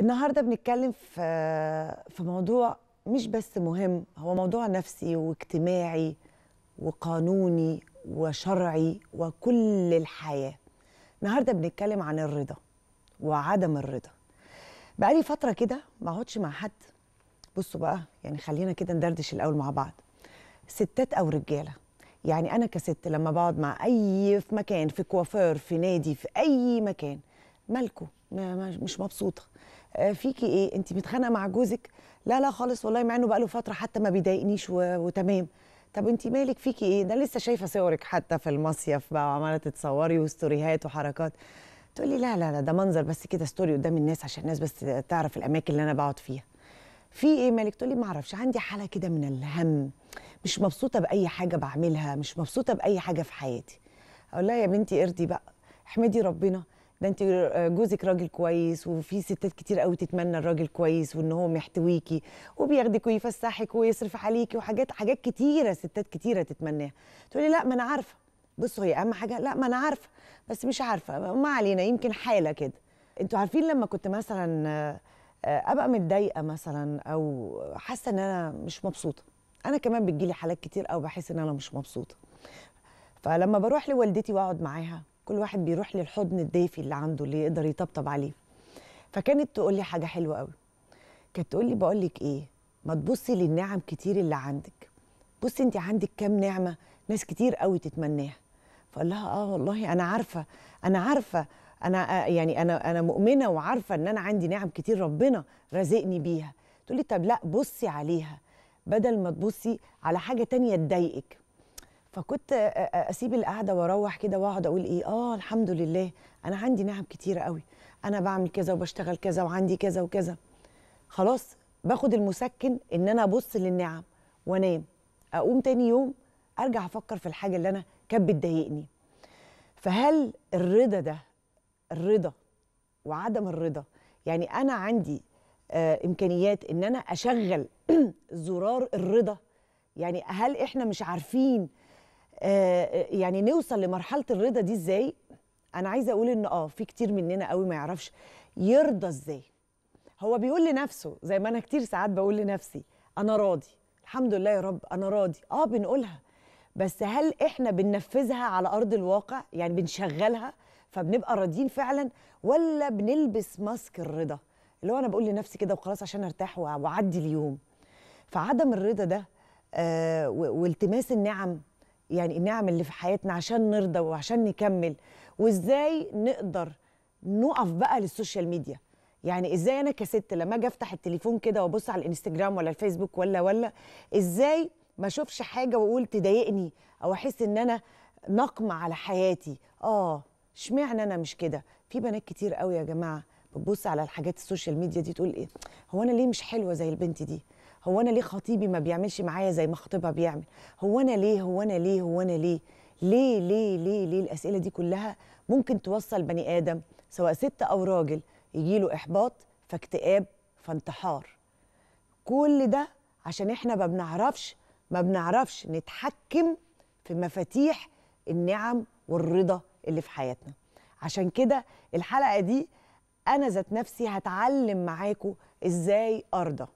النهارده بنتكلم في في موضوع مش بس مهم هو موضوع نفسي واجتماعي وقانوني وشرعي وكل الحياه النهارده بنتكلم عن الرضا وعدم الرضا بقالي فتره كده ما اقعدش مع حد بصوا بقى يعني خلينا كده ندردش الاول مع بعض ستات او رجاله يعني انا كست لما بقعد مع اي في مكان في كوافير في نادي في اي مكان مالكو مش مبسوطه آه، فيكي ايه انت متخانقه مع جوزك لا لا خالص والله مع انه بقاله فتره حتى ما بيضايقنيش و... وتمام طب انت مالك فيكي ايه ده لسه شايفه صورك حتى في المصيف بقى وعماله تتصوري وستوريهات وحركات تقولي لا لا لا ده منظر بس كده ستوري قدام الناس عشان الناس بس تعرف الاماكن اللي انا بقعد فيها في ايه مالك تقولي ما اعرفش عندي حاله كده من الهم مش مبسوطه باي حاجه بعملها مش مبسوطه باي حاجه في حياتي اقول لها يا بنتي ارضي بقى احمدي ربنا ده انت آه، جوزك راجل كويس وفي ستات كتير قوي تتمنى الراجل كويس وان هو محتويكي وبياخدك ويفسحك ويصرف عليكي وحاجات حاجات كتيره ستات كتيره تتمناها تقولي لا ما انا عارفه بصوا هي اهم حاجه لا ما انا عارفه بس مش عارفه ما علينا يمكن حاله كده انتوا عارفين لما كنت مثلا آه، ابقى متضايقه مثلا او حاسه ان انا مش مبسوطه انا كمان بتجيلي حالات كتير قوي بحس ان انا مش مبسوطه فلما بروح لوالدتي واقعد معاها كل واحد بيروح للحضن الدافي اللي عنده اللي يقدر يطبطب عليه فكانت تقول لي حاجه حلوه قوي كانت تقول لي بقول لك ايه ما تبصي للنعم كتير اللي عندك بصي انت عندك كام نعمه ناس كتير قوي تتمناها فقال لها اه والله انا عارفه انا عارفه انا آه يعني انا انا مؤمنه وعارفه ان انا عندي نعم كتير ربنا رازقني بيها تقول لي طب لا بصي عليها بدل ما تبصي على حاجه تانية تضايقك فكنت اسيب القعده واروح كده واقعد اقول ايه اه الحمد لله انا عندي نعم كتيره قوي انا بعمل كذا وبشتغل كذا وعندي كذا وكذا خلاص باخد المسكن ان انا ابص للنعم وانام اقوم تاني يوم ارجع افكر في الحاجه اللي انا كانت بتضايقني فهل الرضا ده الرضا وعدم الرضا يعني انا عندي آه، امكانيات ان انا اشغل زرار الرضا يعني هل احنا مش عارفين آه، آه، يعني نوصل لمرحله الرضا دي ازاي انا عايزه اقول ان اه في كتير مننا قوي ما يعرفش يرضى ازاي هو بيقول لنفسه زي ما انا كتير ساعات بقول لنفسي انا راضي الحمد لله يا رب انا راضي اه بنقولها بس هل احنا بننفذها على ارض الواقع يعني بنشغلها فبنبقى راضيين فعلا ولا بنلبس ماسك الرضا اللي هو انا بقول لنفسي كده وخلاص عشان ارتاح واعدي اليوم فعدم الرضا ده آه والتماس النعم يعني النعم اللي في حياتنا عشان نرضى وعشان نكمل وازاي نقدر نقف بقى للسوشيال ميديا يعني ازاي انا كست لما اجي افتح التليفون كده وابص على الانستجرام ولا الفيسبوك ولا ولا ازاي ما اشوفش حاجه واقول تضايقني او احس ان انا نقمه على حياتي اه اشمعنى انا مش كده في بنات كتير قوي يا جماعه بتبص على الحاجات السوشيال ميديا دي تقول ايه هو انا ليه مش حلوه زي البنت دي هو انا ليه خطيبي ما بيعملش معايا زي ما خطيبها بيعمل هو انا ليه هو انا ليه هو انا ليه ليه ليه ليه ليه الاسئله دي كلها ممكن توصل بني ادم سواء ست او راجل يجيله احباط فاكتئاب فانتحار كل ده عشان احنا ما بنعرفش ما بنعرفش نتحكم في مفاتيح النعم والرضا اللي في حياتنا عشان كده الحلقه دي انا ذات نفسي هتعلم معاكم ازاي ارضى